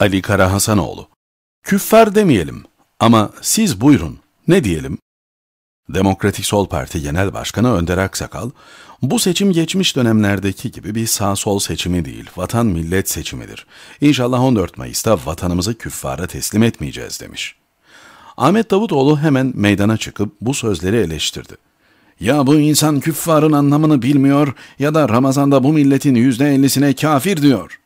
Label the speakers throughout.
Speaker 1: Ali Kara Hasanoğlu. Küffar demeyelim ama siz buyurun ne diyelim? Demokratik Sol Parti Genel Başkanı Önder Aksakal, bu seçim geçmiş dönemlerdeki gibi bir sağ-sol seçimi değil, vatan millet seçimidir. İnşallah 14 Mayıs'ta vatanımızı küffara teslim etmeyeceğiz demiş. Ahmet Davutoğlu hemen meydana çıkıp bu sözleri eleştirdi. Ya bu insan küffarın anlamını bilmiyor ya da Ramazan'da bu milletin yüzde ellisine kafir diyor.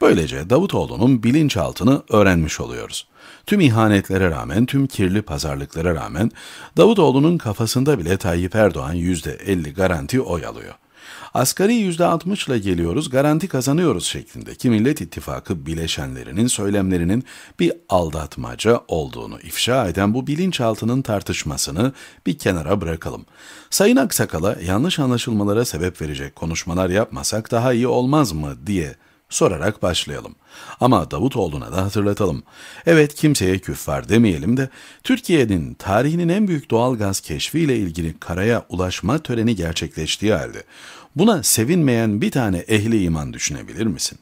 Speaker 1: Böylece Davutoğlu'nun bilinçaltını öğrenmiş oluyoruz. Tüm ihanetlere rağmen, tüm kirli pazarlıklara rağmen Davutoğlu'nun kafasında bile Tayyip Erdoğan %50 garanti oy alıyor. Asgari %60 ile geliyoruz, garanti kazanıyoruz şeklindeki Millet İttifakı bileşenlerinin söylemlerinin bir aldatmaca olduğunu ifşa eden bu bilinçaltının tartışmasını bir kenara bırakalım. Sayın Aksakal'a yanlış anlaşılmalara sebep verecek konuşmalar yapmasak daha iyi olmaz mı diye sorarak başlayalım. Ama Davutoğlu'na da hatırlatalım. Evet kimseye küffar demeyelim de Türkiye'nin tarihinin en büyük doğal gaz keşfiyle ilgili karaya ulaşma töreni gerçekleştiği halde buna sevinmeyen bir tane ehli iman düşünebilir misin?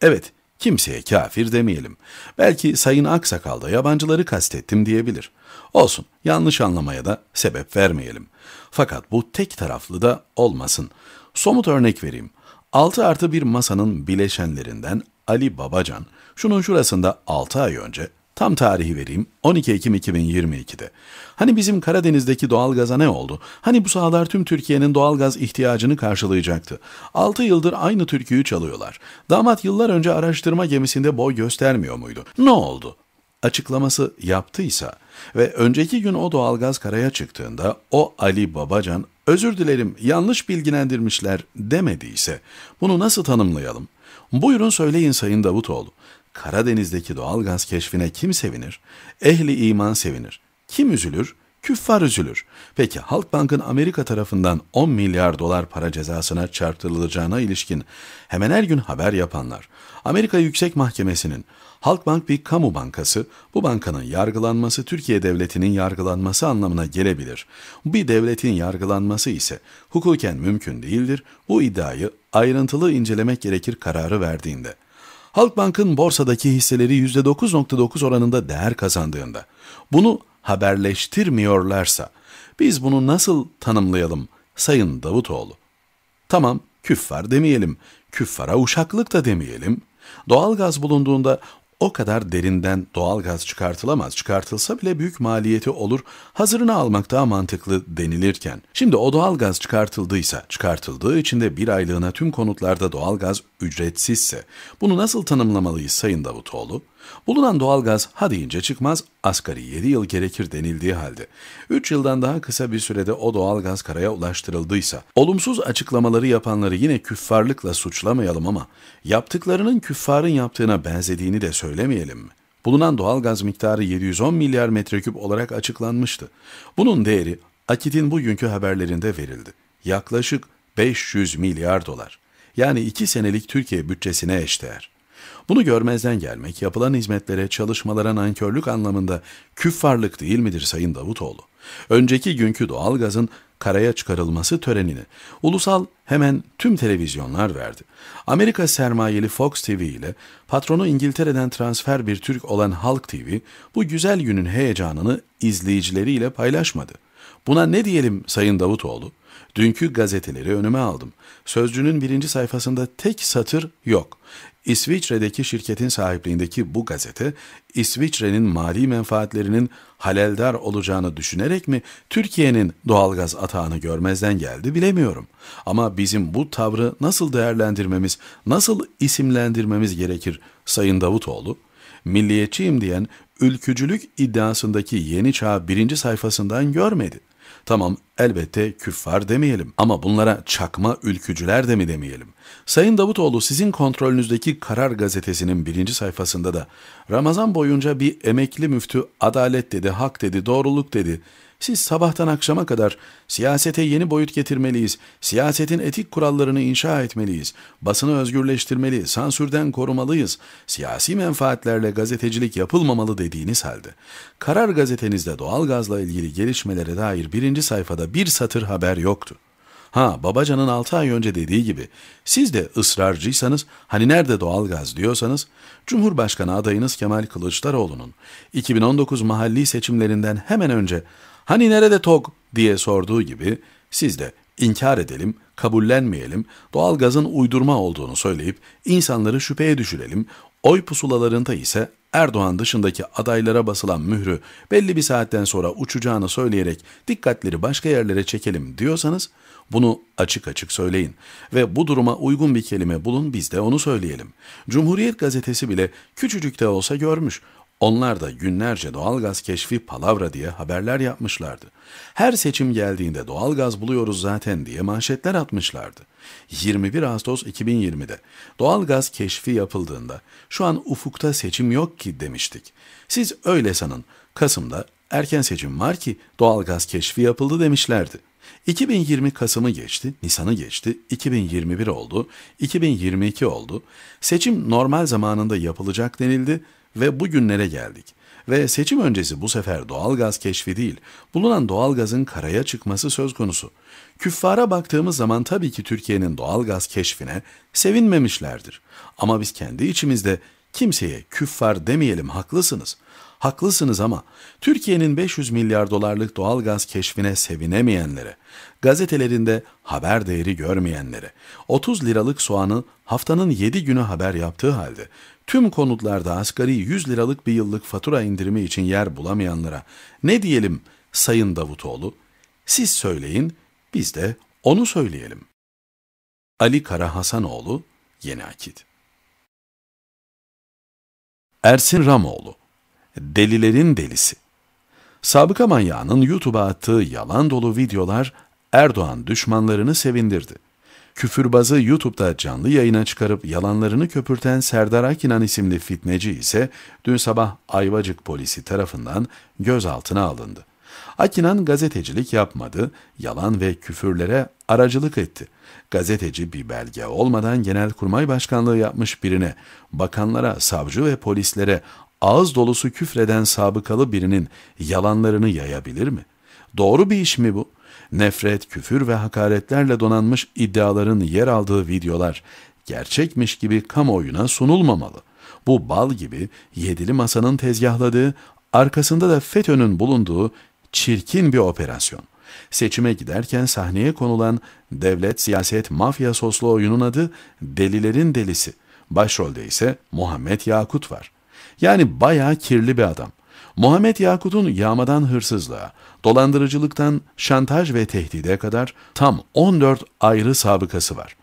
Speaker 1: Evet kimseye kafir demeyelim. Belki Sayın Aksakal da yabancıları kastettim diyebilir. Olsun yanlış anlamaya da sebep vermeyelim. Fakat bu tek taraflı da olmasın. Somut örnek vereyim. 6 artı bir masanın bileşenlerinden Ali Babacan, şunun şurasında 6 ay önce, tam tarihi vereyim, 12 Ekim 2022'de. Hani bizim Karadeniz'deki doğalgaza ne oldu? Hani bu sahalar tüm Türkiye'nin doğalgaz ihtiyacını karşılayacaktı. 6 yıldır aynı türküyü çalıyorlar. Damat yıllar önce araştırma gemisinde boy göstermiyor muydu? Ne oldu? açıklaması yaptıysa ve önceki gün o doğalgaz karaya çıktığında o Ali Babacan özür dilerim yanlış bilgilendirmişler demediyse bunu nasıl tanımlayalım? Buyurun söyleyin Sayın Davutoğlu. Karadeniz'deki doğal gaz keşfine kim sevinir? Ehli iman sevinir. Kim üzülür? Küffar üzülür. Peki Halkbank'ın Amerika tarafından 10 milyar dolar para cezasına çarptırılacağına ilişkin hemen her gün haber yapanlar, Amerika Yüksek Mahkemesi'nin Halkbank bir kamu bankası, bu bankanın yargılanması Türkiye Devleti'nin yargılanması anlamına gelebilir. Bir devletin yargılanması ise hukuken mümkün değildir. Bu iddiayı ayrıntılı incelemek gerekir kararı verdiğinde. Halkbank'ın borsadaki hisseleri %9.9 oranında değer kazandığında, bunu haberleştirmiyorlarsa biz bunu nasıl tanımlayalım Sayın Davutoğlu? Tamam küffar demeyelim, küffara uşaklık da demeyelim. Doğalgaz bulunduğunda o kadar derinden doğalgaz çıkartılamaz. Çıkartılsa bile büyük maliyeti olur. Hazırını almak daha mantıklı denilirken. Şimdi o doğalgaz çıkartıldıysa, çıkartıldığı için de bir aylığına tüm konutlarda doğalgaz ücretsizse, bunu nasıl tanımlamalıyız Sayın Davutoğlu? Bulunan doğalgaz ha deyince çıkmaz, asgari 7 yıl gerekir denildiği halde 3 yıldan daha kısa bir sürede o doğalgaz karaya ulaştırıldıysa, olumsuz açıklamaları yapanları yine küffarlıkla suçlamayalım ama yaptıklarının küffarın yaptığına benzediğini de söylemeyelim mi? Bulunan doğalgaz miktarı 710 milyar metreküp olarak açıklanmıştı. Bunun değeri Akit'in bugünkü haberlerinde verildi. Yaklaşık 500 milyar dolar. Yani 2 senelik Türkiye bütçesine eşdeğer. Bunu görmezden gelmek yapılan hizmetlere, çalışmalara nankörlük anlamında küffarlık değil midir Sayın Davutoğlu? Önceki günkü doğalgazın karaya çıkarılması törenini ulusal hemen tüm televizyonlar verdi. Amerika sermayeli Fox TV ile patronu İngiltere'den transfer bir Türk olan Halk TV bu güzel günün heyecanını izleyicileriyle paylaşmadı. Buna ne diyelim Sayın Davutoğlu? Dünkü gazeteleri önüme aldım. Sözcünün birinci sayfasında tek satır yok. İsviçre'deki şirketin sahipliğindeki bu gazete, İsviçre'nin mali menfaatlerinin haleldar olacağını düşünerek mi Türkiye'nin doğalgaz atağını görmezden geldi bilemiyorum. Ama bizim bu tavrı nasıl değerlendirmemiz, nasıl isimlendirmemiz gerekir Sayın Davutoğlu? Milliyetçiyim diyen ülkücülük iddiasındaki yeni çağ birinci sayfasından görmedi.'' Tamam elbette küffar demeyelim ama bunlara çakma ülkücüler de mi demeyelim? Sayın Davutoğlu sizin kontrolünüzdeki Karar Gazetesi'nin birinci sayfasında da Ramazan boyunca bir emekli müftü adalet dedi, hak dedi, doğruluk dedi, siz sabahtan akşama kadar siyasete yeni boyut getirmeliyiz, siyasetin etik kurallarını inşa etmeliyiz, basını özgürleştirmeli, sansürden korumalıyız, siyasi menfaatlerle gazetecilik yapılmamalı dediğiniz halde, karar gazetenizde doğalgazla ilgili gelişmelere dair birinci sayfada bir satır haber yoktu. Ha babacanın 6 ay önce dediği gibi siz de ısrarcıysanız hani nerede doğalgaz diyorsanız Cumhurbaşkanı adayınız Kemal Kılıçdaroğlu'nun 2019 mahalli seçimlerinden hemen önce Hani nerede tok diye sorduğu gibi siz de inkar edelim, kabullenmeyelim, doğal gazın uydurma olduğunu söyleyip insanları şüpheye düşürelim, oy pusulalarında ise Erdoğan dışındaki adaylara basılan mührü belli bir saatten sonra uçacağını söyleyerek dikkatleri başka yerlere çekelim diyorsanız bunu açık açık söyleyin ve bu duruma uygun bir kelime bulun biz de onu söyleyelim. Cumhuriyet gazetesi bile küçücük de olsa görmüş. Onlar da günlerce doğalgaz keşfi palavra diye haberler yapmışlardı. Her seçim geldiğinde doğalgaz buluyoruz zaten diye manşetler atmışlardı. 21 Ağustos 2020'de doğalgaz keşfi yapıldığında şu an ufukta seçim yok ki demiştik. Siz öyle sanın Kasım'da erken seçim var ki doğalgaz keşfi yapıldı demişlerdi. 2020 Kasım'ı geçti, Nisan'ı geçti, 2021 oldu, 2022 oldu. Seçim normal zamanında yapılacak denildi ve bugünlere geldik. Ve seçim öncesi bu sefer doğalgaz keşfi değil, bulunan doğalgazın karaya çıkması söz konusu. Küffara baktığımız zaman tabii ki Türkiye'nin doğalgaz keşfine sevinmemişlerdir. Ama biz kendi içimizde kimseye küffar demeyelim haklısınız. Haklısınız ama Türkiye'nin 500 milyar dolarlık doğal gaz keşfine sevinemeyenlere, gazetelerinde haber değeri görmeyenlere, 30 liralık soğanı haftanın 7 günü haber yaptığı halde tüm konutlarda asgari 100 liralık bir yıllık fatura indirimi için yer bulamayanlara ne diyelim Sayın Davutoğlu? Siz söyleyin, biz de onu söyleyelim. Ali Kara Hasanoğlu, Yeni Akit Ersin Ramoğlu delilerin delisi. Sabıka manyağının YouTube'a attığı yalan dolu videolar Erdoğan düşmanlarını sevindirdi. Küfürbazı YouTube'da canlı yayına çıkarıp yalanlarını köpürten Serdar Akinan isimli fitneci ise dün sabah Ayvacık polisi tarafından gözaltına alındı. Akinan gazetecilik yapmadı, yalan ve küfürlere aracılık etti. Gazeteci bir belge olmadan genelkurmay başkanlığı yapmış birine, bakanlara, savcı ve polislere ağız dolusu küfreden sabıkalı birinin yalanlarını yayabilir mi? Doğru bir iş mi bu? Nefret, küfür ve hakaretlerle donanmış iddiaların yer aldığı videolar gerçekmiş gibi kamuoyuna sunulmamalı. Bu bal gibi yedili masanın tezgahladığı, arkasında da FETÖ'nün bulunduğu çirkin bir operasyon. Seçime giderken sahneye konulan devlet siyaset mafya soslu oyunun adı Delilerin Delisi. Başrolde ise Muhammed Yakut var. Yani bayağı kirli bir adam. Muhammed Yakut'un yağmadan hırsızlığa, dolandırıcılıktan şantaj ve tehdide kadar tam 14 ayrı sabıkası var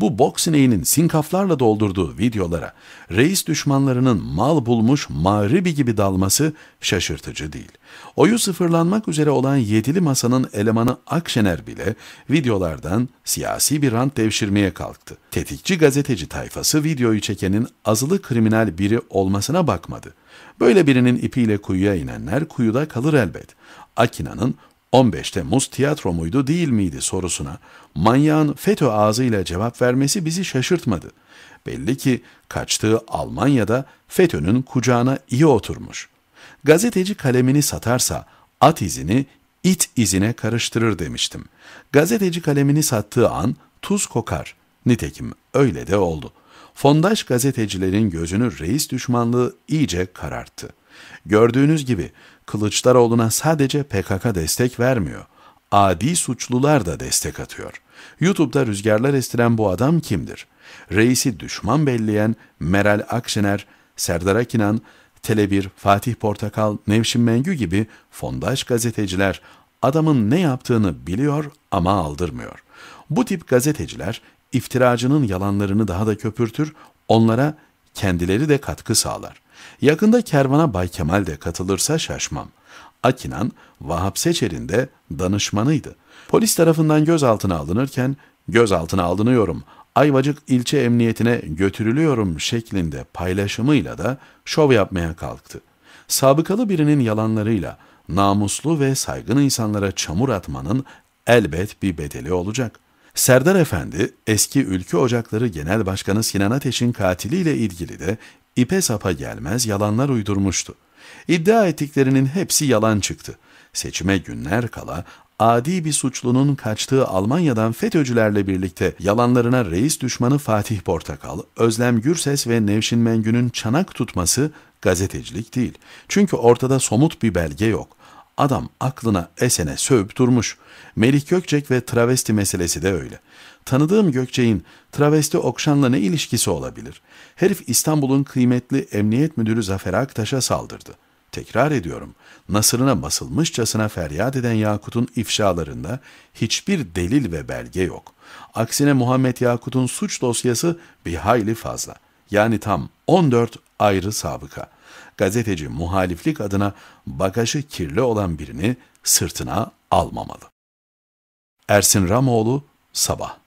Speaker 1: bu boks ineğinin sinkaflarla doldurduğu videolara reis düşmanlarının mal bulmuş mağribi gibi dalması şaşırtıcı değil. Oyu sıfırlanmak üzere olan yedili masanın elemanı Akşener bile videolardan siyasi bir rant devşirmeye kalktı. Tetikçi gazeteci tayfası videoyu çekenin azılı kriminal biri olmasına bakmadı. Böyle birinin ipiyle kuyuya inenler kuyuda kalır elbet. Akina'nın 15 Temmuz tiyatro muydu değil miydi sorusuna manyağın FETÖ ağzıyla cevap vermesi bizi şaşırtmadı. Belli ki kaçtığı Almanya'da FETÖ'nün kucağına iyi oturmuş. Gazeteci kalemini satarsa at izini it izine karıştırır demiştim. Gazeteci kalemini sattığı an tuz kokar. Nitekim öyle de oldu. Fondaş gazetecilerin gözünü reis düşmanlığı iyice kararttı. Gördüğünüz gibi Kılıçdaroğlu'na sadece PKK destek vermiyor. Adi suçlular da destek atıyor. YouTube'da rüzgarlar estiren bu adam kimdir? Reisi düşman belleyen Meral Akşener, Serdar Akinan, Tele1, Fatih Portakal, Nevşin Mengü gibi fondaj gazeteciler adamın ne yaptığını biliyor ama aldırmıyor. Bu tip gazeteciler iftiracının yalanlarını daha da köpürtür, onlara kendileri de katkı sağlar. Yakında kervana Bay Kemal de katılırsa şaşmam. Akinan, Vahap Seçer'in de danışmanıydı. Polis tarafından gözaltına alınırken, gözaltına alınıyorum, Ayvacık ilçe emniyetine götürülüyorum şeklinde paylaşımıyla da şov yapmaya kalktı. Sabıkalı birinin yalanlarıyla namuslu ve saygın insanlara çamur atmanın elbet bir bedeli olacak.'' Serdar Efendi, eski Ülkü Ocakları Genel Başkanı Sinan Ateş'in katiliyle ilgili de ipe sapa gelmez yalanlar uydurmuştu. İddia ettiklerinin hepsi yalan çıktı. Seçime günler kala adi bir suçlunun kaçtığı Almanya'dan FETÖ'cülerle birlikte yalanlarına reis düşmanı Fatih Portakal, Özlem Gürses ve Nevşin Mengü'nün çanak tutması gazetecilik değil. Çünkü ortada somut bir belge yok. Adam aklına esene sövüp durmuş. Melih Gökçek ve travesti meselesi de öyle. Tanıdığım Gökçek'in travesti Okşan'la ne ilişkisi olabilir? Herif İstanbul'un kıymetli Emniyet Müdürü Zafer Aktaş'a saldırdı. Tekrar ediyorum, nasırına basılmışçasına feryat eden Yakut'un ifşalarında hiçbir delil ve belge yok. Aksine Muhammed Yakut'un suç dosyası bir hayli fazla. Yani tam 14 ayrı sabıka.'' gazeteci muhaliflik adına bagajı kirli olan birini sırtına almamalı. Ersin Ramoğlu, Sabah